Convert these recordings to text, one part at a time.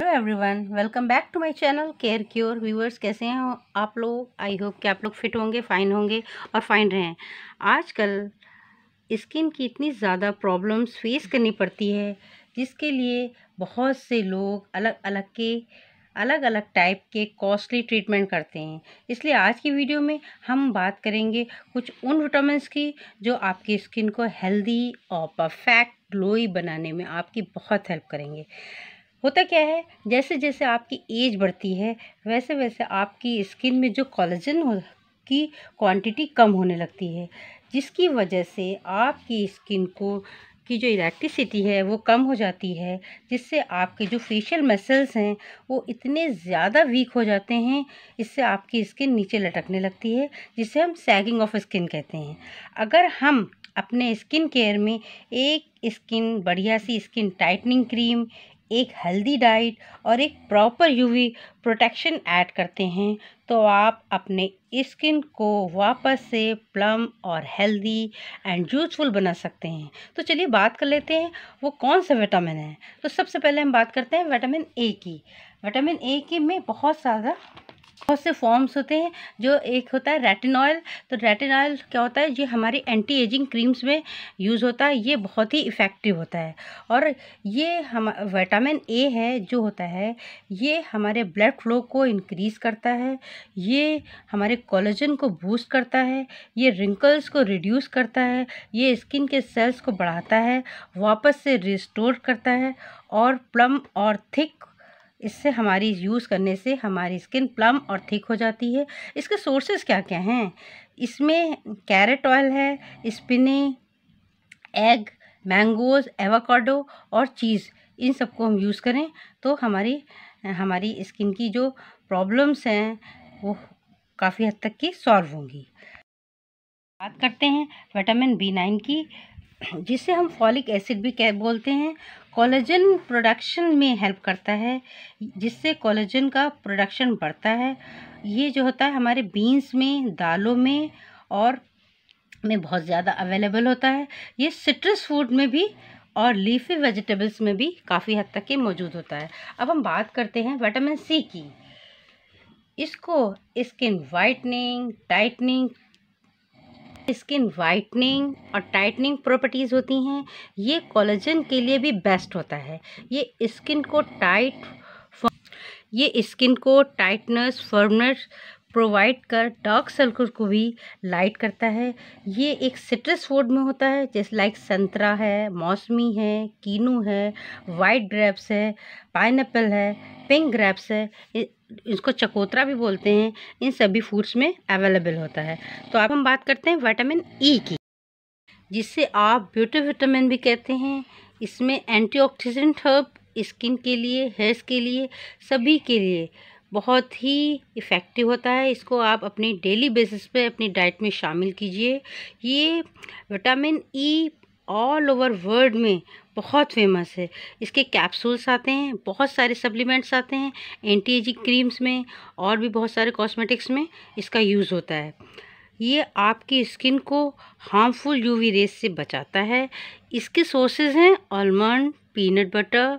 hello everyone welcome back to my channel Care Cure viewers कैसे हैं आप लोग आई होप कि आप लोग फिट होंगे फ़ाइन होंगे और फाइन रहें आजकल स्किन की इतनी ज़्यादा प्रॉब्लम्स फेस करनी पड़ती है जिसके लिए बहुत से लोग अलग अलग के अलग अलग टाइप के कॉस्टली ट्रीटमेंट करते हैं इसलिए आज की वीडियो में हम बात करेंगे कुछ उन विटामिनस की जो आपकी स्किन को हेल्दी और परफेक्ट ग्लोई बनाने में आपकी बहुत हेल्प करेंगे होता क्या है जैसे जैसे आपकी एज बढ़ती है वैसे वैसे आपकी स्किन में जो कॉलेजन की क्वांटिटी कम होने लगती है जिसकी वजह से आपकी स्किन को की जो इलेक्ट्रिसिटी है वो कम हो जाती है जिससे आपके जो फेशियल मसल्स हैं वो इतने ज़्यादा वीक हो जाते हैं इससे आपकी स्किन नीचे लटकने लगती है जिसे हम सैगिंग ऑफ स्किन कहते हैं अगर हम अपने स्किन केयर में एक स्किन बढ़िया सी स्किन टाइटनिंग क्रीम एक हेल्दी डाइट और एक प्रॉपर यूवी प्रोटेक्शन ऐड करते हैं तो आप अपने स्किन को वापस से प्लम और हेल्दी एंड यूजफुल बना सकते हैं तो चलिए बात कर लेते हैं वो कौन सा विटामिन है तो सबसे पहले हम बात करते हैं विटामिन ए की विटामिन ए की में बहुत ज़्यादा बहुत से फॉर्म्स होते हैं जो एक होता है ऑयल तो ऑयल क्या होता है ये हमारी एंटी एजिंग क्रीम्स में यूज़ होता है ये बहुत ही इफ़ेक्टिव होता है और ये हम विटामिन ए है जो होता है ये हमारे ब्लड फ्लो को इनक्रीज़ करता है ये हमारे कोलेजन को बूस्ट करता है ये रिंकल्स को रिड्यूस करता है ये स्किन के सेल्स को बढ़ाता है वापस से रिस्टोर करता है और प्लम और थिक इससे हमारी यूज़ करने से हमारी स्किन प्लम और थिक हो जाती है इसके सोर्सेज क्या क्या हैं इसमें कैरेट ऑयल है स्पिनी एग मैंगोज एवोकाडो और चीज़ इन सबको हम यूज़ करें तो हमारी हमारी स्किन की जो प्रॉब्लम्स हैं वो काफ़ी हद तक की सॉल्व होंगी बात करते हैं विटामिन बी नाइन की जिसे हम फॉलिक एसिड भी कह बोलते हैं कोलेजन प्रोडक्शन में हेल्प करता है जिससे कोलेजन का प्रोडक्शन बढ़ता है ये जो होता है हमारे बीन्स में दालों में और में बहुत ज़्यादा अवेलेबल होता है ये सिट्रस फूड में भी और लीफी वेजिटेबल्स में भी काफ़ी हद तक ये मौजूद होता है अब हम बात करते हैं विटामिन सी की इसको skin whitening tightening skin whitening और टाइटनिंग प्रॉपर्टीज़ होती हैं ये कोलेजन के लिए भी बेस्ट होता है ये स्किन को टाइट ये स्किन को टाइटनेस फर्मनेस प्रोवाइड कर डार्क सर्कल को भी लाइट करता है ये एक सिट्रस फूड में होता है जैसे लाइक संतरा है मौसमी है कीनू है वाइट ग्रेप्स है पाइन है पिंक ग्रेप्स है इसको चकोतरा भी बोलते हैं इन सभी फूड्स में अवेलेबल होता है तो अब हम बात करते हैं विटामिन ई e की जिसे आप ब्यूटी विटामिन भी कहते हैं इसमें एंटीऑक्सीडेंट हर्ब स्किन के लिए हेयर्स के लिए सभी के लिए बहुत ही इफ़ेक्टिव होता है इसको आप अपनी डेली बेसिस पे अपनी डाइट में शामिल कीजिए ये vitamin E e all over world में बहुत फेमस है इसके कैप्सूल्स आते हैं बहुत सारे सप्लीमेंट्स आते हैं एंटी एजिंग क्रीम्स में और भी बहुत सारे कॉस्मेटिक्स में इसका यूज़ होता है ये आपकी स्किन को हार्मफुल यूवी रेस से बचाता है इसके सोर्सेज हैं almond peanut butter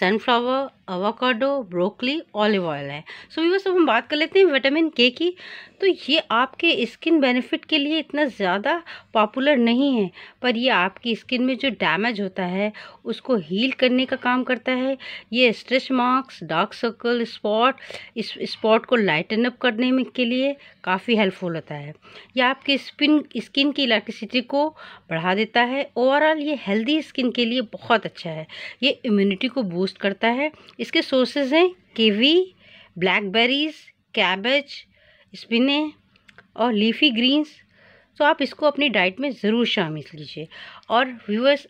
sunflower avocado broccoli olive oil है सो so, व्यूवर्स अब हम बात कर लेते हैं विटामिन के की तो ये आपके स्किन बेनिफिट के लिए इतना ज़्यादा पॉपुलर नहीं है पर ये आपकी स्किन में जो डैमेज होता है उसको हील करने का काम करता है ये stretch marks dark circle spot इस स्पॉट को लाइटन अप करने में के लिए काफ़ी हेल्पफुल होता है यह आपके स्पिन स्किन की इलेक्ट्रिसिटी को बढ़ा देता है ओवरऑल ये हेल्दी स्किन के लिए बहुत अच्छा है ये इम्यूनिटी को बूस्ट करता है इसके सोर्सेज हैं कीवी ब्लैकबेरीज कैबेज स्पिने और लीफी ग्रीन्स तो आप इसको अपनी डाइट में ज़रूर शामिल कीजिए और viewers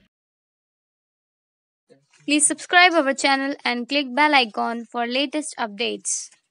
please subscribe our channel and click bell icon for latest updates